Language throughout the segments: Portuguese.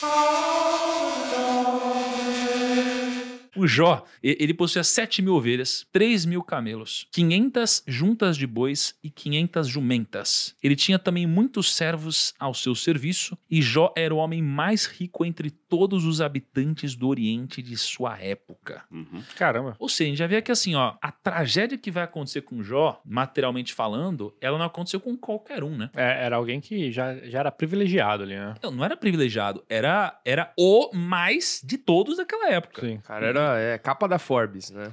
Oh. O Jó, ele possuía 7 mil ovelhas, 3 mil camelos, 500 juntas de bois e 500 jumentas. Ele tinha também muitos servos ao seu serviço e Jó era o homem mais rico entre todos os habitantes do Oriente de sua época. Uhum. Caramba. Ou seja, a gente já vê que assim, ó, a tragédia que vai acontecer com Jó, materialmente falando, ela não aconteceu com qualquer um, né? É, era alguém que já, já era privilegiado ali, né? Não, não era privilegiado, era, era o mais de todos daquela época. Sim, cara, era é capa da Forbes, né?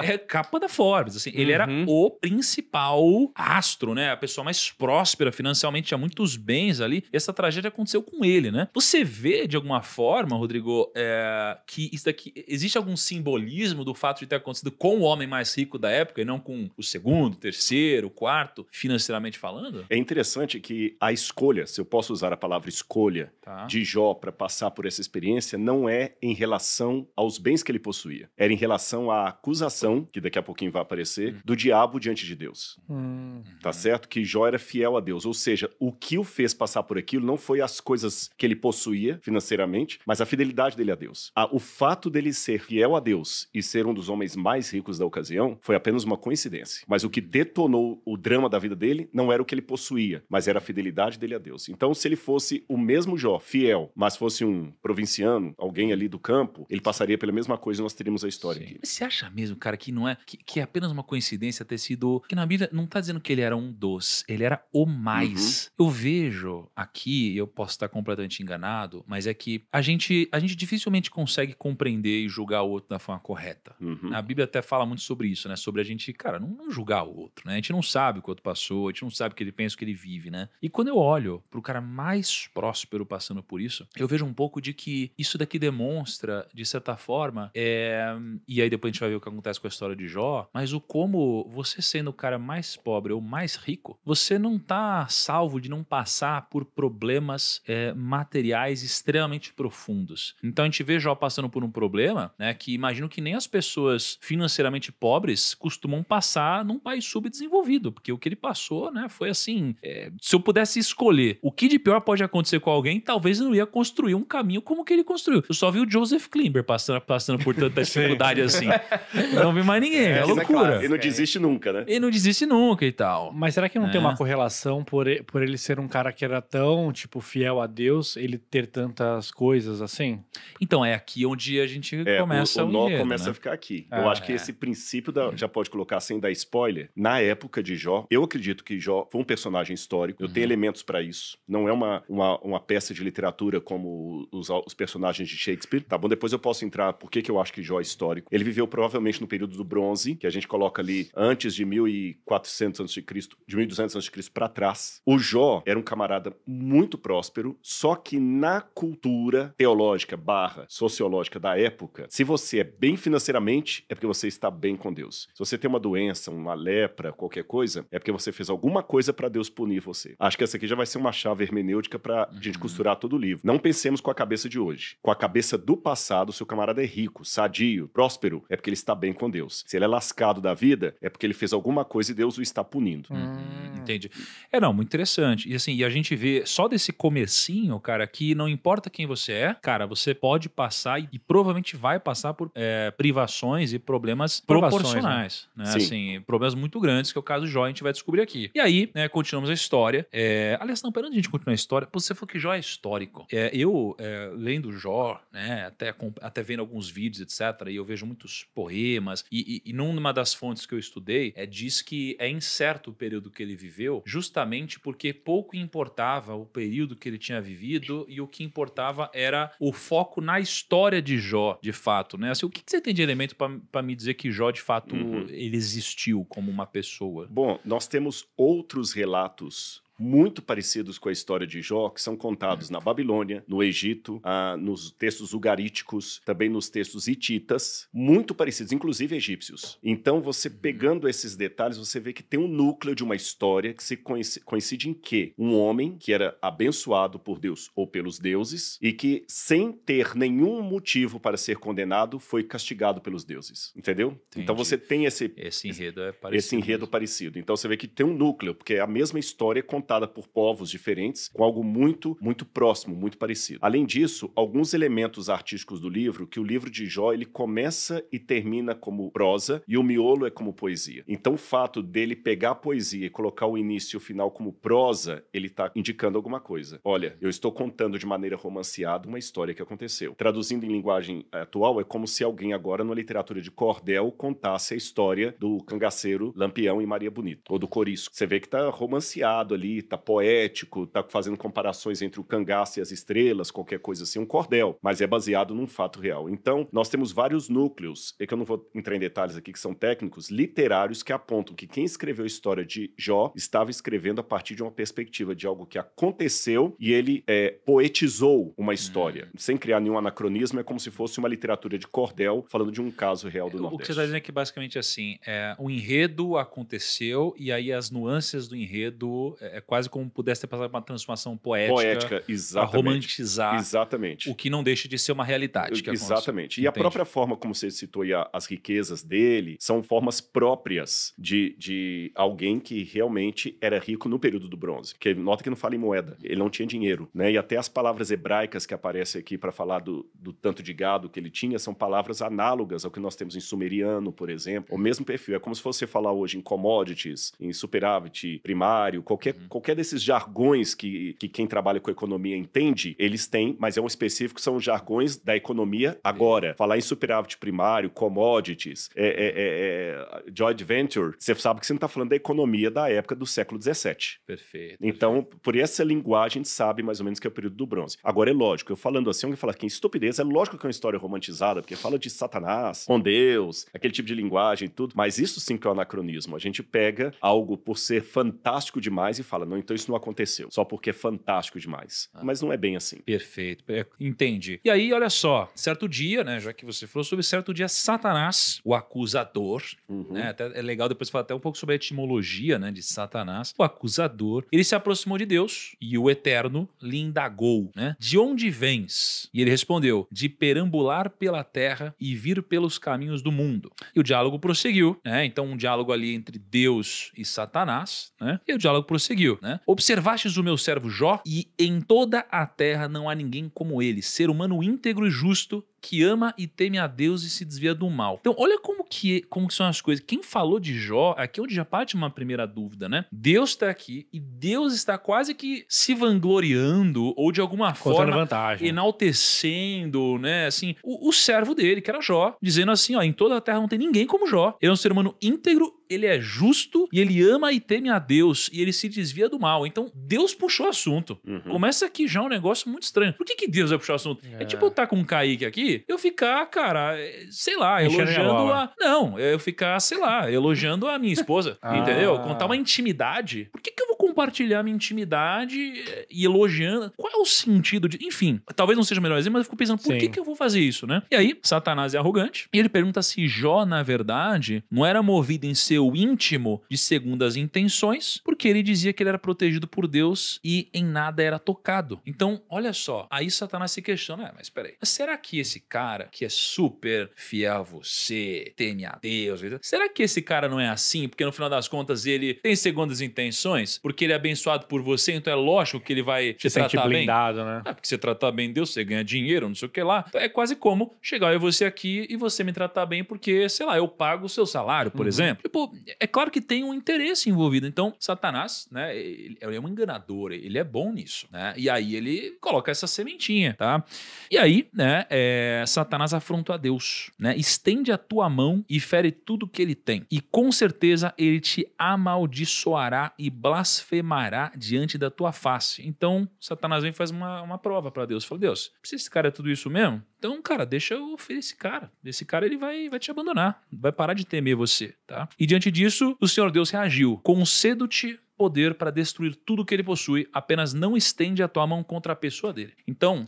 É, é capa da Forbes. Assim, ele uhum. era o principal astro, né? A pessoa mais próspera financeiramente, tinha muitos bens ali. Essa tragédia aconteceu com ele, né? Você vê de alguma forma, Rodrigo, é, que isso daqui existe algum simbolismo do fato de ter acontecido com o homem mais rico da época e não com o segundo, terceiro, quarto, financeiramente falando? É interessante que a escolha, se eu posso usar a palavra escolha, tá. de Jó para passar por essa experiência, não é em relação aos bens bens que ele possuía. Era em relação à acusação, que daqui a pouquinho vai aparecer, hum. do diabo diante de Deus. Hum. Tá uhum. certo? Que Jó era fiel a Deus. Ou seja, o que o fez passar por aquilo não foi as coisas que ele possuía financeiramente, mas a fidelidade dele a Deus. Ah, o fato dele ser fiel a Deus e ser um dos homens mais ricos da ocasião foi apenas uma coincidência. Mas o que uhum. detonou o drama da vida dele não era o que ele possuía, mas era a fidelidade dele a Deus. Então, se ele fosse o mesmo Jó, fiel, mas fosse um provinciano, alguém ali do campo, ele passaria pela mesma mesma coisa e nós teríamos a história Sim. aqui. Você acha mesmo, cara, que não é que, que, é apenas uma coincidência ter sido que na Bíblia não está dizendo que ele era um dos, ele era o mais. Uhum. Eu vejo aqui, eu posso estar completamente enganado, mas é que a gente a gente dificilmente consegue compreender e julgar o outro da forma correta. Uhum. A Bíblia até fala muito sobre isso, né? Sobre a gente, cara, não, não julgar o outro, né? A gente não sabe o que o outro passou, a gente não sabe o que ele pensa, o que ele vive, né? E quando eu olho para o cara mais próspero passando por isso, eu vejo um pouco de que isso daqui demonstra, de certa forma forma. É... E aí depois a gente vai ver o que acontece com a história de Jó. Mas o como você sendo o cara mais pobre ou mais rico, você não tá salvo de não passar por problemas é, materiais extremamente profundos. Então a gente vê Jó passando por um problema, né? Que imagino que nem as pessoas financeiramente pobres costumam passar num país subdesenvolvido, porque o que ele passou, né? Foi assim. É... se eu pudesse escolher o que de pior pode acontecer com alguém, talvez eu não ia construir um caminho como que ele construiu. Eu só vi o Joseph Klimber passando, passando passando por tanta dificuldade assim. Não vi mais ninguém, é, é loucura. É e não é. desiste nunca, né? E não desiste nunca e tal. Mas será que não é. tem uma é. correlação por, por ele ser um cara que era tão, tipo, fiel a Deus, ele ter tantas coisas assim? Então, é aqui onde a gente é, começa o, o, o nó começa né? a ficar aqui. Ah, eu acho que esse princípio, da, já pode colocar sem dar spoiler, na época de Jó, eu acredito que Jó foi um personagem histórico, eu uhum. tenho elementos para isso. Não é uma, uma, uma, peça de literatura como os, os personagens de Shakespeare, tá bom? Depois eu posso entrar, porque que, que eu acho que Jó é histórico. Ele viveu provavelmente no período do Bronze, que a gente coloca ali antes de 1400 a.C., de 1200 a.C. para trás. O Jó era um camarada muito próspero, só que na cultura teológica barra sociológica da época, se você é bem financeiramente, é porque você está bem com Deus. Se você tem uma doença, uma lepra, qualquer coisa, é porque você fez alguma coisa para Deus punir você. Acho que essa aqui já vai ser uma chave hermenêutica para uhum. gente costurar todo o livro. Não pensemos com a cabeça de hoje. Com a cabeça do passado, seu camarada é rico, sadio, próspero, é porque ele está bem com Deus. Se ele é lascado da vida, é porque ele fez alguma coisa e Deus o está punindo. Hum, hum, entendi. É, não, muito interessante. E assim, e a gente vê só desse comecinho, cara, que não importa quem você é, cara, você pode passar e, e provavelmente vai passar por é, privações e problemas né? proporcionais. Né? né? Assim, problemas muito grandes, que é o caso do Jó, a gente vai descobrir aqui. E aí, né, continuamos a história. É... Aliás, não, pera, a gente continuar a história, você falou que Jó é histórico. É, eu, é, lendo Jó, né, até, até vendo alguns alguns vídeos, etc., e eu vejo muitos poemas, e, e, e numa das fontes que eu estudei, é, diz que é incerto o período que ele viveu, justamente porque pouco importava o período que ele tinha vivido, e o que importava era o foco na história de Jó, de fato, né? Assim, o que, que você tem de elemento para me dizer que Jó, de fato, uhum. ele existiu como uma pessoa? Bom, nós temos outros relatos muito parecidos com a história de Jó, que são contados na Babilônia, no Egito, ah, nos textos ugaríticos, também nos textos hititas, muito parecidos, inclusive egípcios. Então, você uhum. pegando esses detalhes, você vê que tem um núcleo de uma história que se coincide em que um homem que era abençoado por Deus ou pelos deuses e que, sem ter nenhum motivo para ser condenado, foi castigado pelos deuses. Entendeu? Então, Entendi. Então, você tem esse, esse enredo é parecido. Esse enredo mesmo. parecido. Então, você vê que tem um núcleo, porque é a mesma história contada representada por povos diferentes com algo muito, muito próximo, muito parecido. Além disso, alguns elementos artísticos do livro, que o livro de Jó ele começa e termina como prosa e o miolo é como poesia. Então, o fato dele pegar a poesia e colocar o início e o final como prosa, ele está indicando alguma coisa. Olha, eu estou contando de maneira romanceada uma história que aconteceu. Traduzindo em linguagem eh, atual, é como se alguém agora na literatura de cordel contasse a história do cangaceiro Lampião e Maria Bonita, ou do Corisco. Você vê que está romanceado ali tá poético, tá fazendo comparações entre o cangaço e as estrelas, qualquer coisa assim, um cordel, mas é baseado num fato real. Então, nós temos vários núcleos, e é que eu não vou entrar em detalhes aqui, que são técnicos, literários, que apontam que quem escreveu a história de Jó estava escrevendo a partir de uma perspectiva de algo que aconteceu e ele é, poetizou uma história. Hum. Sem criar nenhum anacronismo, é como se fosse uma literatura de cordel falando de um caso real do o é, Nordeste. O que você tá está dizendo é que basicamente assim, é, o enredo aconteceu e aí as nuances do enredo é, é quase como pudesse ter passado uma transformação poética, poética exatamente. romantizar exatamente. o que não deixa de ser uma realidade. É exatamente. E a própria forma como você citou as riquezas dele são formas próprias de, de alguém que realmente era rico no período do bronze. Porque nota que não fala em moeda, ele não tinha dinheiro. Né? E até as palavras hebraicas que aparecem aqui para falar do, do tanto de gado que ele tinha são palavras análogas ao que nós temos em sumeriano, por exemplo. O mesmo perfil. É como se você falar hoje em commodities, em superávit primário, qualquer, uhum qualquer desses jargões que, que quem trabalha com economia entende, eles têm, mas é um específico, são jargões da economia agora. Falar em superávit primário, commodities, é, é, é, é joint venture, você sabe que você não está falando da economia da época do século XVII. Perfeito. Então, por essa linguagem, a gente sabe mais ou menos que é o período do bronze. Agora, é lógico, eu falando assim, alguém fala que é estupidez, é lógico que é uma história romantizada, porque fala de Satanás, com Deus, aquele tipo de linguagem e tudo, mas isso sim que é um anacronismo. A gente pega algo por ser fantástico demais e fala, fala, não, então isso não aconteceu, só porque é fantástico demais. Ah. Mas não é bem assim. Perfeito, é, entendi. E aí, olha só, certo dia, né, já que você falou sobre certo dia, Satanás, o acusador, uhum. né, até é legal depois falar até um pouco sobre a etimologia, né, de Satanás, o acusador, ele se aproximou de Deus e o Eterno lhe indagou, né, de onde vens? E ele respondeu, de perambular pela terra e vir pelos caminhos do mundo. E o diálogo prosseguiu, né, então um diálogo ali entre Deus e Satanás, né, e o diálogo prosseguiu filho, né? Observastes o meu servo Jó, e em toda a terra não há ninguém como ele, ser humano íntegro e justo, que ama e teme a Deus e se desvia do mal. Então, olha como que, como que são as coisas. Quem falou de Jó, aqui é onde já parte uma primeira dúvida, né? Deus está aqui e Deus está quase que se vangloriando ou de alguma Contando forma vantagem. enaltecendo, né? Assim, o, o servo dele, que era Jó, dizendo assim, ó, em toda a terra não tem ninguém como Jó. Ele é um ser humano íntegro ele é justo e ele ama e teme a Deus e ele se desvia do mal. Então, Deus puxou o assunto. Uhum. Começa aqui já um negócio muito estranho. Por que, que Deus vai puxar o assunto? É, é tipo eu tá estar com o Kaique aqui eu ficar, cara, eh, sei lá, Enchendo elogiando a. Não, eu ficar, sei lá, elogiando a minha esposa. Ah. Entendeu? Contar uma intimidade. Por que, que eu compartilhar minha intimidade eh, e elogiando. Qual é o sentido de. Enfim, talvez não seja o melhor exemplo, mas eu fico pensando, por que, que eu vou fazer isso, né? E aí, Satanás é arrogante e ele pergunta se Jó, na verdade, não era movido em seu íntimo de segundas intenções, porque ele dizia que ele era protegido por Deus e em nada era tocado. Então, olha só, aí Satanás se questiona, é, mas peraí, será que esse cara que é super fiel a você, teme a Deus, será que esse cara não é assim? Porque no final das contas ele tem segundas intenções? Porque porque ele é abençoado por você, então é lógico que ele vai você te tratar blindado, bem. Né? Ah, porque você tratar bem Deus, você ganha dinheiro, não sei o que lá. Então é quase como chegar eu você aqui e você me tratar bem porque, sei lá, eu pago o seu salário, por uhum. exemplo. Tipo, é claro que tem um interesse envolvido. Então, Satanás, né, ele é um enganador, ele é bom nisso, né? E aí ele coloca essa sementinha, tá? E aí, né, é, Satanás afronta a Deus, né? Estende a tua mão e fere tudo que ele tem. E com certeza ele te amaldiçoará e blasfemará blasfemará diante da tua face. Então, Satanás vem e faz uma, uma prova para Deus. Fala, Deus, se esse cara é tudo isso mesmo, então, cara, deixa eu ferir esse cara. Esse cara ele vai, vai te abandonar, vai parar de temer você, tá? E diante disso, o Senhor Deus reagiu. Concedo-te poder para destruir tudo que ele possui, apenas não estende a tua mão contra a pessoa dele. Então,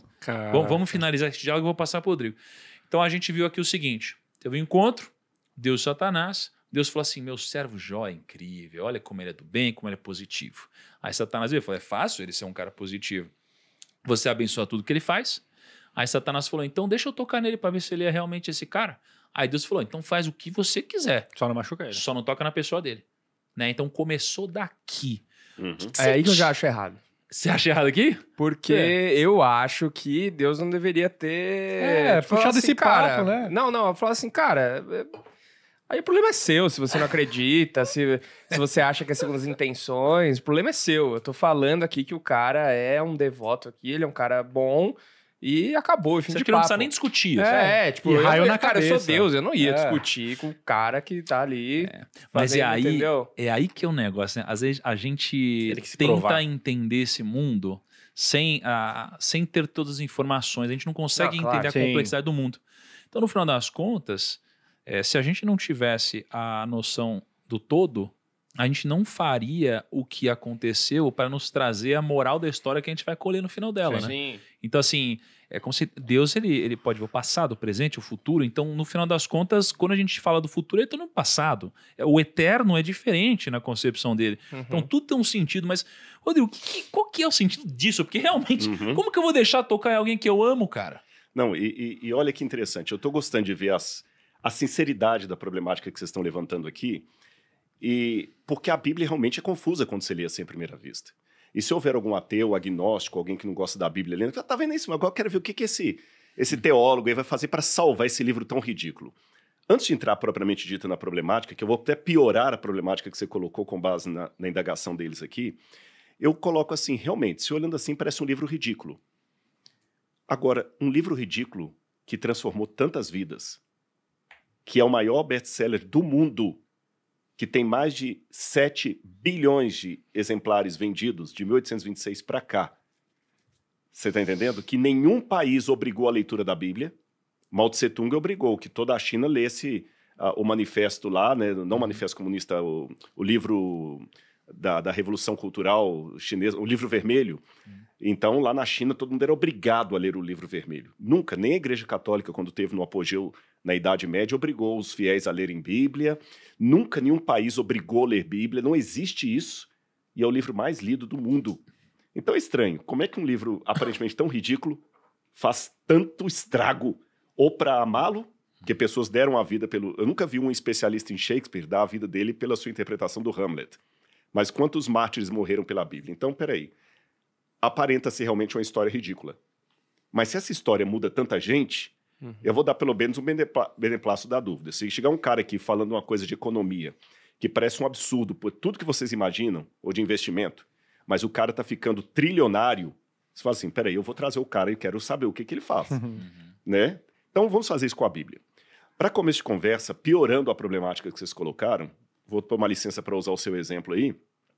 bom, vamos finalizar esse diálogo e vou passar para o Rodrigo. Então a gente viu aqui o seguinte: teve um encontro, Deus e Satanás. Deus falou assim: meu servo Jó é incrível, olha como ele é do bem, como ele é positivo. Aí Satanás veio e falou: é fácil ele ser um cara positivo. Você abençoa tudo que ele faz. Aí Satanás falou: então deixa eu tocar nele para ver se ele é realmente esse cara. Aí Deus falou: então faz o que você quiser. Só não machuca ele. Só não toca na pessoa dele. Né? Então começou daqui. Uhum. é aí que eu já acho errado. Você acha errado aqui? Porque é. eu acho que Deus não deveria ter é, tipo, puxado assim, esse cara, papo, né? Não, não, falo assim, cara, Aí o problema é seu, se você não acredita, se, se você acha que é segundo as intenções, o problema é seu. Eu tô falando aqui que o cara é um devoto aqui, ele é um cara bom e acabou. Fim você de que papo. não precisa nem discutir. É, é tipo, e raio eu, na cara, cabeça. eu sou Deus, eu não ia é. discutir com o cara que tá ali. É. Mas fazendo, é aí, é aí que é o negócio, né? Às vezes a gente tenta provar. entender esse mundo sem, ah, sem ter todas as informações. A gente não consegue claro, entender sim. a complexidade do mundo. Então, no final das contas é, se a gente não tivesse a noção do todo, a gente não faria o que aconteceu para nos trazer a moral da história que a gente vai colher no final dela, sim, né? Sim. Então, assim, é como se Deus ele, ele pode ver o passado, o presente, o futuro. Então, no final das contas, quando a gente fala do futuro, ele está no passado. É, o eterno é diferente na concepção dele. Uhum. Então, tudo tem um sentido, mas, Rodrigo, que, qual que é o sentido disso? Porque realmente, uhum. como que eu vou deixar tocar em alguém que eu amo, cara? Não, e, e, e olha que interessante. Eu estou gostando de ver as a sinceridade da problemática que vocês estão levantando aqui, e porque a Bíblia realmente é confusa quando você lê assim à primeira vista. E se houver algum ateu, agnóstico, alguém que não gosta da Bíblia lendo, ah, tá vendo isso, agora eu quero ver o que, que esse, esse teólogo aí vai fazer para salvar esse livro tão ridículo. Antes de entrar propriamente dito na problemática, que eu vou até piorar a problemática que você colocou com base na, na indagação deles aqui, eu coloco assim, realmente, se olhando assim, parece um livro ridículo. Agora, um livro ridículo que transformou tantas vidas, que é o maior best-seller do mundo, que tem mais de 7 bilhões de exemplares vendidos de 1826 para cá. Você está entendendo? Que nenhum país obrigou a leitura da Bíblia. Mao Tse Tung obrigou que toda a China lesse uh, o manifesto lá, né, não o uhum. manifesto comunista, o, o livro da, da, Revolução Cultural Chinesa, o livro vermelho. Uhum. Então, lá na China, todo mundo era obrigado a ler o livro vermelho. Nunca, nem a Igreja Católica, quando teve no apogeu na Idade Média obrigou os fiéis a lerem Bíblia. Nunca nenhum país obrigou a ler Bíblia, não existe isso. E é o livro mais lido do mundo. Então é estranho. Como é que um livro aparentemente tão ridículo faz tanto estrago? Ou para amá-lo, que pessoas deram a vida pelo. Eu nunca vi um especialista em Shakespeare dar a vida dele pela sua interpretação do Hamlet. Mas quantos mártires morreram pela Bíblia? Então, peraí. Aparenta ser realmente uma história ridícula. Mas se essa história muda tanta gente, Uhum. Eu vou dar pelo menos um beneplácito da dúvida. Se chegar um cara aqui falando uma coisa de economia que parece um absurdo por tudo que vocês imaginam, ou de investimento, mas o cara está ficando trilionário, você fala assim, peraí, eu vou trazer o cara e quero saber o que, que ele faz. Uhum. Né? Então vamos fazer isso com a Bíblia. Para começo de conversa, piorando a problemática que vocês colocaram, vou tomar licença para usar o seu exemplo aí.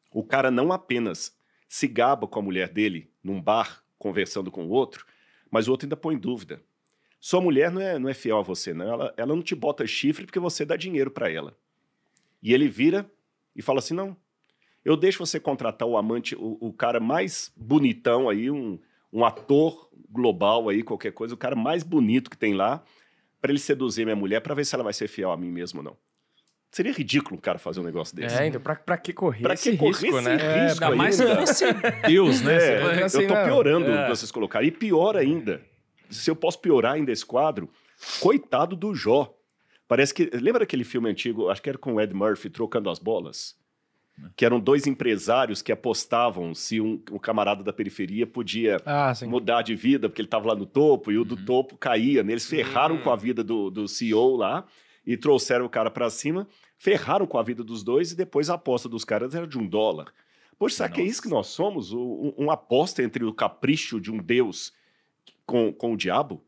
O cara não apenas se gaba com a mulher dele num bar, conversando com o outro, mas o outro ainda põe em dúvida. Sua mulher não é, não é fiel a você, não. Ela, ela não te bota chifre porque você dá dinheiro para ela. E ele vira e fala assim: não, eu deixo você contratar o amante, o, o cara mais bonitão aí, um, um ator global aí, qualquer coisa, o cara mais bonito que tem lá, para ele seduzir minha mulher, para ver se ela vai ser fiel a mim mesmo ou não. Seria ridículo o cara fazer um negócio desse. É, ainda, pra, pra que correr pra que correr risco, esse né? É, risco é, ainda mais né? se fosse Deus, né? É, eu tô assim, piorando é. o que vocês colocaram. E pior ainda, se eu posso piorar ainda esse quadro, coitado do Jó. Parece que. Lembra aquele filme antigo, acho que era com o Ed Murphy, Trocando as Bolas? Né. Que eram dois empresários que apostavam se um, um camarada da periferia podia ah, mudar de vida, porque ele estava lá no topo, e o uhum. do topo caía. Né? Eles ferraram uhum. com a vida do, do CEO lá e trouxeram o cara para cima, ferraram com a vida dos dois, e depois a aposta dos caras era de um dólar. Poxa, será que é isso que nós somos? Uma um aposta entre o capricho de um Deus com, com o diabo?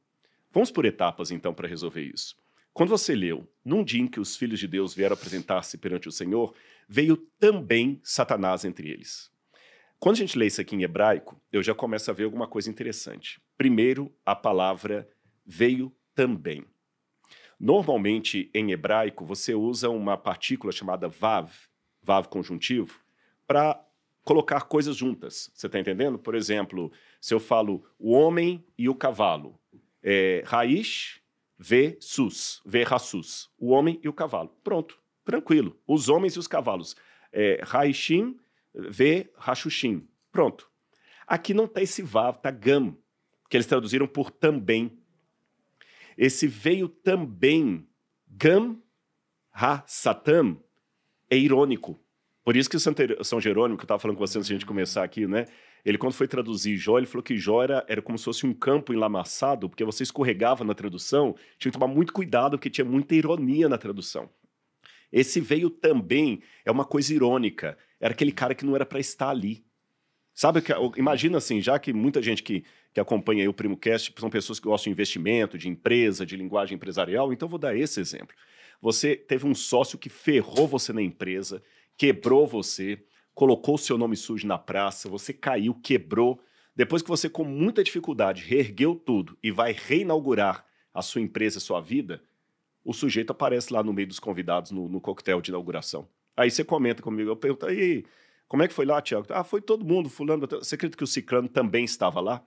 Vamos por etapas, então, para resolver isso. Quando você leu, num dia em que os filhos de Deus vieram apresentar-se perante o Senhor, veio também Satanás entre eles. Quando a gente lê isso aqui em hebraico, eu já começo a ver alguma coisa interessante. Primeiro, a palavra veio também. Normalmente, em hebraico, você usa uma partícula chamada vav, vav conjuntivo, para colocar coisas juntas. Você está entendendo? Por exemplo, se eu falo o homem e o cavalo, é, raiz versus, versus, o homem e o cavalo. Pronto, tranquilo. Os homens e os cavalos. É, raishim v rachushim. Pronto. Aqui não está esse vav, está gam, que eles traduziram por também. Esse veio também, gam ha satam, é irônico por isso que São Jerônimo, que eu estava falando com você antes de a gente começar aqui, né? Ele, quando foi traduzir Jó, ele falou que Jó era, era como se fosse um campo enlamaçado, porque você escorregava na tradução, tinha que tomar muito cuidado, porque tinha muita ironia na tradução. Esse veio também é uma coisa irônica. Era aquele cara que não era para estar ali. Sabe, imagina assim, já que muita gente que, que acompanha o Primo Cast tipo, são pessoas que gostam de investimento, de empresa, de linguagem empresarial, então vou dar esse exemplo. Você teve um sócio que ferrou você na empresa, quebrou você, colocou o seu nome sujo na praça, você caiu, quebrou. Depois que você, com muita dificuldade, reergueu tudo e vai reinaugurar a sua empresa, a sua vida, o sujeito aparece lá no meio dos convidados no, no coquetel de inauguração. Aí você comenta comigo, eu pergunto, aí, como é que foi lá, Tiago? Ah, foi todo mundo, fulano. Você acredita que o Ciclano também estava lá?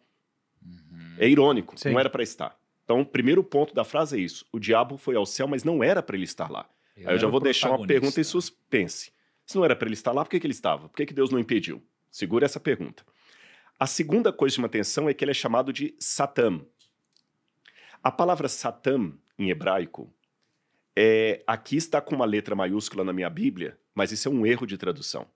Uhum. É irônico, Sim. não era para estar. Então, o primeiro ponto da frase é isso. O diabo foi ao céu, mas não era para ele estar lá. Eu aí eu já vou deixar uma pergunta em suspense. Se não era para ele estar lá, por que, que ele estava? Por que, que Deus não impediu? Segura essa pergunta. A segunda coisa de uma atenção é que ele é chamado de Satã. A palavra Satã, em hebraico, é, aqui está com uma letra maiúscula na minha Bíblia, mas isso é um erro de tradução.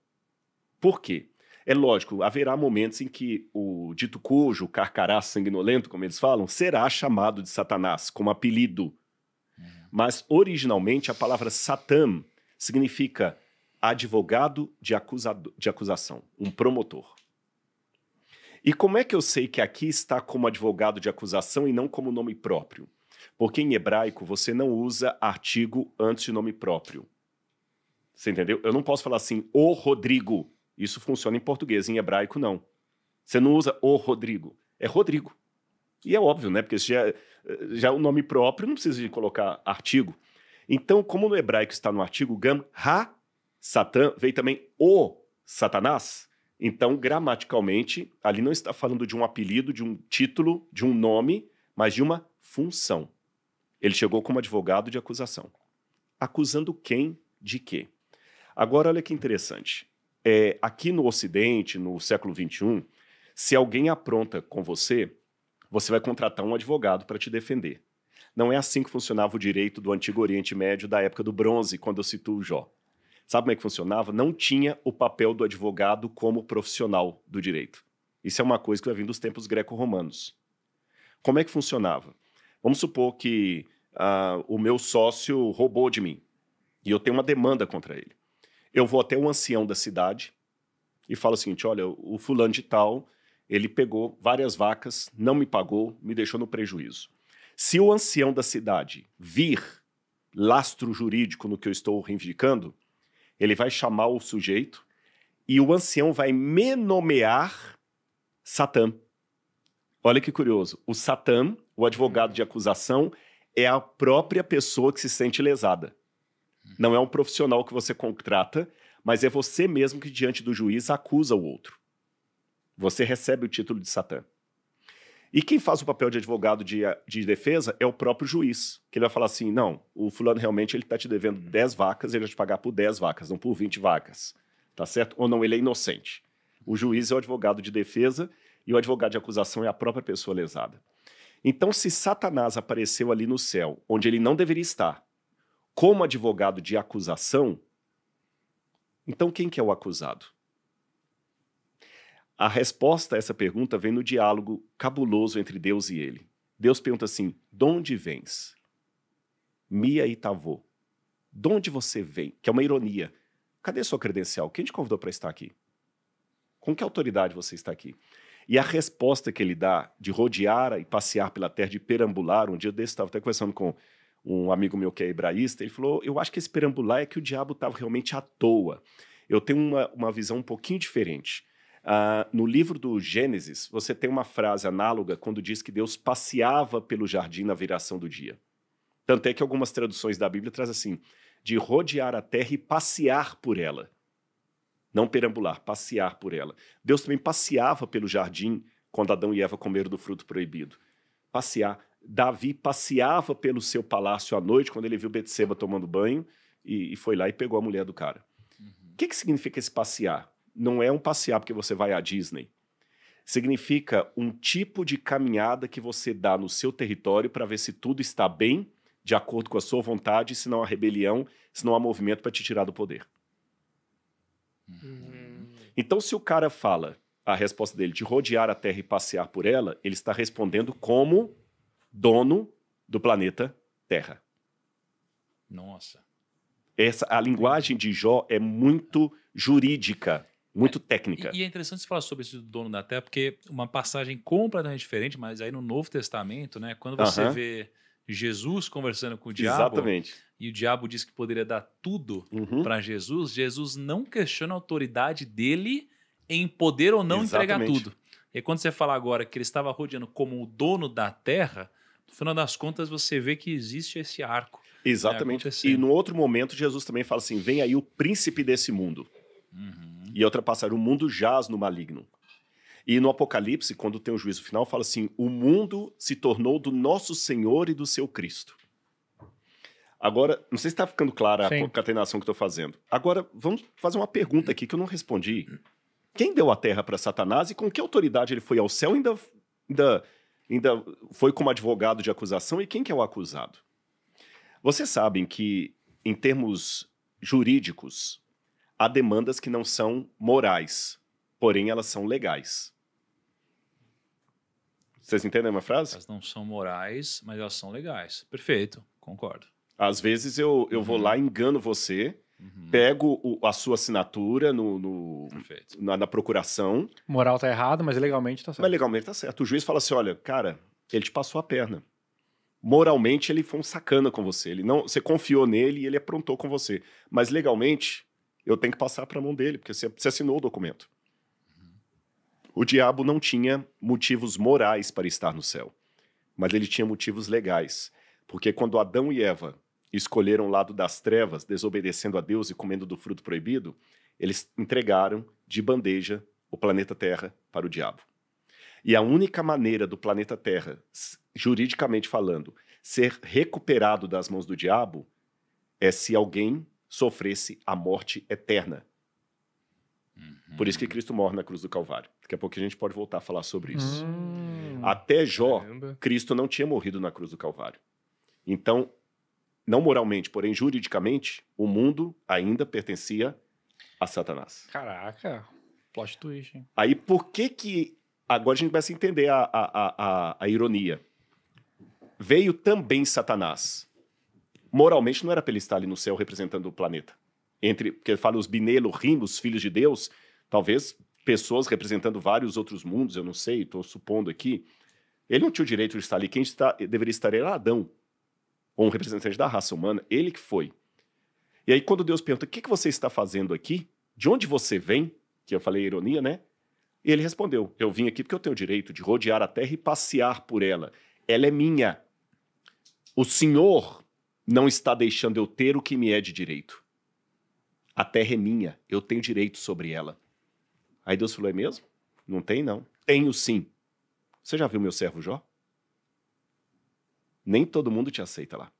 Por quê? É lógico, haverá momentos em que o dito cujo, o carcará sanguinolento, como eles falam, será chamado de Satanás, como apelido. Uhum. Mas, originalmente, a palavra Satã significa advogado de, acusado, de acusação, um promotor. E como é que eu sei que aqui está como advogado de acusação e não como nome próprio? Porque em hebraico você não usa artigo antes de nome próprio. Você entendeu? Eu não posso falar assim, o Rodrigo. Isso funciona em português, em hebraico não. Você não usa o Rodrigo, é Rodrigo. E é óbvio, né? Porque já, já é o nome próprio, não precisa de colocar artigo. Então, como no hebraico está no artigo gam ha Satã veio também o Satanás. Então, gramaticalmente, ali não está falando de um apelido, de um título, de um nome, mas de uma função. Ele chegou como advogado de acusação. Acusando quem de quê? Agora, olha que interessante. É, aqui no Ocidente, no século XXI, se alguém apronta com você, você vai contratar um advogado para te defender. Não é assim que funcionava o direito do Antigo Oriente Médio da época do Bronze, quando eu cito o Jó. Sabe como é que funcionava? Não tinha o papel do advogado como profissional do direito. Isso é uma coisa que vai vir dos tempos greco-romanos. Como é que funcionava? Vamos supor que uh, o meu sócio roubou de mim e eu tenho uma demanda contra ele. Eu vou até um ancião da cidade e falo o seguinte: olha, o fulano de tal, ele pegou várias vacas, não me pagou, me deixou no prejuízo. Se o ancião da cidade vir lastro jurídico no que eu estou reivindicando, ele vai chamar o sujeito e o ancião vai menomear Satã. Olha que curioso. O Satã, o advogado de acusação, é a própria pessoa que se sente lesada. Não é um profissional que você contrata, mas é você mesmo que, diante do juiz, acusa o outro. Você recebe o título de Satã. E quem faz o papel de advogado de, de defesa é o próprio juiz, que ele vai falar assim: não, o fulano realmente ele está te devendo 10 uhum. vacas, ele vai te pagar por 10 vacas, não por 20 vacas. Tá certo? Ou não, ele é inocente. O juiz é o advogado de defesa e o advogado de acusação é a própria pessoa lesada. Então, se Satanás apareceu ali no céu, onde ele não deveria estar, como advogado de acusação, então quem que é o acusado? A resposta a essa pergunta vem no diálogo cabuloso entre Deus e ele. Deus pergunta assim: "De onde vens?" Mia e Tavô? "De onde você vem?" Que é uma ironia. Cadê sua credencial? Quem te convidou para estar aqui? Com que autoridade você está aqui? E a resposta que ele dá de rodear e passear pela terra, de perambular, um dia eu estava até conversando com um amigo meu que é hebraísta, ele falou: Eu acho que esse perambular é que o diabo estava realmente à toa. Eu tenho uma, uma visão um pouquinho diferente. Uh, no livro do Gênesis, você tem uma frase análoga quando diz que Deus passeava pelo jardim na viração do dia. Tanto é que algumas traduções da Bíblia trazem assim: de rodear a terra e passear por ela. Não perambular, passear por ela. Deus também passeava pelo jardim quando Adão e Eva comeram do fruto proibido. Passear. Davi passeava pelo seu palácio à noite quando ele viu Betseba tomando banho e, e foi lá e pegou a mulher do cara. Uhum. O uhum. que, que significa esse passear? não é um passear porque você vai à Disney. Significa um tipo de caminhada que você dá no seu território para ver se tudo está bem, de acordo com a sua vontade, se não há rebelião, se não há movimento para te tirar do poder. Uhum. Então, se o cara fala a resposta dele de rodear a Terra e passear por ela, ele está respondendo como dono do planeta Terra. Nossa. Essa, a linguagem de Jó é muito jurídica muito é, técnica. E, e, é interessante você falar sobre isso do dono da terra, porque uma passagem completamente diferente, mas aí no Novo Testamento, né, quando você uhum. vê Jesus conversando com o diabo, Exatamente. e o diabo diz que poderia dar tudo uhum. para Jesus, Jesus não questiona a autoridade dele em poder ou não Exatamente. entregar tudo. E quando você fala agora que ele estava rodeando como o dono da terra, no final das contas você vê que existe esse arco. Né, Exatamente. Né, e no outro momento, Jesus também fala assim: vem aí o príncipe desse mundo. Uhum e ultrapassar outra o mundo jaz no maligno. E no Apocalipse, quando tem o juízo final, fala assim: o mundo se tornou do nosso Senhor e do seu Cristo. Agora, não sei se está ficando clara Sim. a concatenação que estou fazendo. Agora, vamos fazer uma pergunta aqui que eu não respondi. Quem deu a terra para Satanás e com que autoridade ele foi ao céu ainda, ainda, ainda foi como advogado de acusação? E quem que é o acusado? Vocês sabem que, em termos jurídicos, há demandas que não são morais, porém elas são legais. Vocês entendem uma frase? Elas não são morais, mas elas são legais. Perfeito, concordo. Às vezes eu, eu uhum. vou lá, engano você, uhum. pego o, a sua assinatura no, no na, na, procuração. Moral tá errado, mas legalmente tá certo. Mas legalmente tá certo. O juiz fala assim: olha, cara, ele te passou a perna. Moralmente ele foi um sacana com você. Ele não, você confiou nele e ele aprontou com você. Mas legalmente eu tenho que passar para a mão dele, porque você assinou o documento. O diabo não tinha motivos morais para estar no céu, mas ele tinha motivos legais. Porque quando Adão e Eva escolheram o lado das trevas, desobedecendo a Deus e comendo do fruto proibido, eles entregaram de bandeja o planeta Terra para o diabo. E a única maneira do planeta Terra, juridicamente falando, ser recuperado das mãos do diabo é se alguém sofresse a morte eterna. Uhum. Por isso que uhum. Cristo morre na cruz do Calvário. Daqui a pouco a gente pode voltar a falar sobre isso. Uhum. Até Jó, Caramba. Cristo não tinha morrido na cruz do Calvário. Então, não moralmente, porém juridicamente, o mundo ainda pertencia a Satanás. Caraca, plot twist. Hein? Aí por que que. Agora a gente começa a entender a, a, a, a ironia. Veio também Satanás moralmente não era para ele estar ali no céu representando o planeta. Entre, porque ele fala os Binelo rimos, filhos de Deus, talvez pessoas representando vários outros mundos, eu não sei, estou supondo aqui. Ele não tinha o direito de estar ali. Quem está, deveria estar era Adão, ou um representante da raça humana, ele que foi. E aí, quando Deus pergunta: o que, que você está fazendo aqui? De onde você vem? Que eu falei ironia, né? E ele respondeu: Eu vim aqui porque eu tenho o direito de rodear a terra e passear por ela. Ela é minha. O Senhor não está deixando eu ter o que me é de direito. A terra é minha, eu tenho direito sobre ela. Aí Deus falou: É mesmo? Não tem, não. Tenho sim. Você já viu meu servo Jó? Nem todo mundo te aceita lá.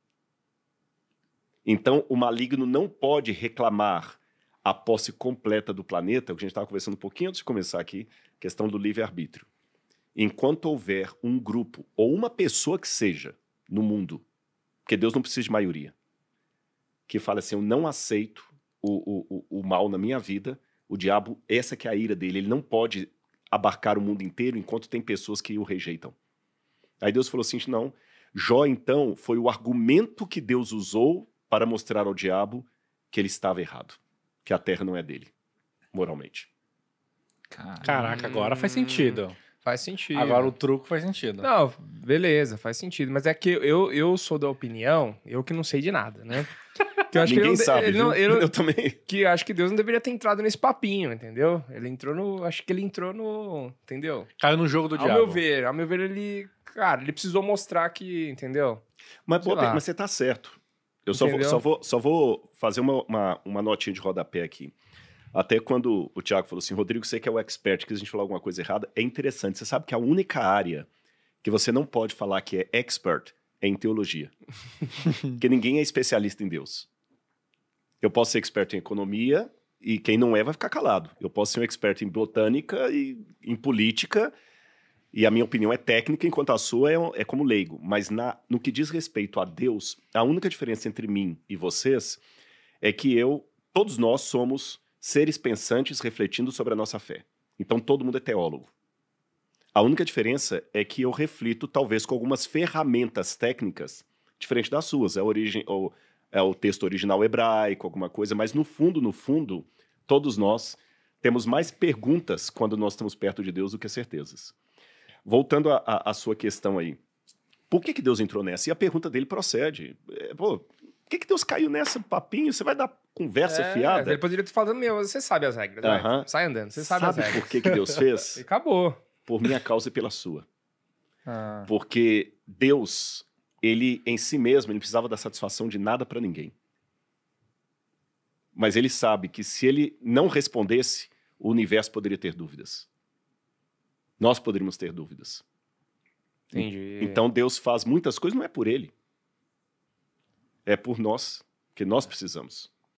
Então, o maligno não pode reclamar a posse completa do planeta, o que a gente estava conversando um pouquinho antes de começar aqui, questão do livre-arbítrio. Enquanto houver um grupo ou uma pessoa que seja no mundo porque Deus não precisa de maioria, que fala assim: eu não aceito o, o, o, mal na minha vida, o diabo, essa que é a ira dele, ele não pode abarcar o mundo inteiro enquanto tem pessoas que o rejeitam. Aí Deus falou assim: não. Jó, então, foi o argumento que Deus usou para mostrar ao diabo que ele estava errado, que a terra não é dele, moralmente. Caraca, agora faz sentido. Faz sentido. Agora o truco faz sentido. Não, beleza, faz sentido. Mas é que eu, eu sou da opinião, eu que não sei de nada, né? Que eu acho Ninguém que ele sabe, ele não, ele não, eu também. Que acho que Deus não deveria ter entrado nesse papinho, entendeu? Ele entrou no... Acho que ele entrou no... Entendeu? Caiu no jogo do ao diabo. Ao meu ver, ao meu ver, ele... Cara, ele precisou mostrar que... Entendeu? Mas, pô, mas você tá certo. Eu só vou, só vou, só, vou, fazer uma, uma, uma notinha de rodapé aqui. Até quando o Tiago falou assim, Rodrigo, você que é o expert, que a gente falou alguma coisa errada, é interessante. Você sabe que a única área que você não pode falar que é expert é em teologia. Porque ninguém é especialista em Deus. Eu posso ser expert em economia e quem não é vai ficar calado. Eu posso ser um expert em botânica e em política e a minha opinião é técnica, enquanto a sua é, é como leigo. Mas na, no que diz respeito a Deus, a única diferença entre mim e vocês é que eu, todos nós somos seres pensantes refletindo sobre a nossa fé. Então todo mundo é teólogo. A única diferença é que eu reflito, talvez, com algumas ferramentas técnicas diferentes das suas. É, origem, ou, é o texto original hebraico, alguma coisa, mas no fundo, no fundo, todos nós temos mais perguntas quando nós estamos perto de Deus do que certezas. Voltando à sua questão aí, por que, que Deus entrou nessa? E a pergunta dele procede. É, pô, por que, que Deus caiu nessa papinho? Você vai dar conversa é, fiada? Ele poderia ter falando, meu, você sabe as regras, né? sai andando, você sabe, sabe as regras. por que, que Deus fez? acabou. Por minha causa e pela sua. Ah. Porque Deus, ele em si mesmo, ele precisava dar satisfação de nada para ninguém. Mas ele sabe que se ele não respondesse, o universo poderia ter dúvidas. Nós poderíamos ter dúvidas. Entendi. Então Deus faz muitas coisas, não é por ele é por nós, que nós precisamos.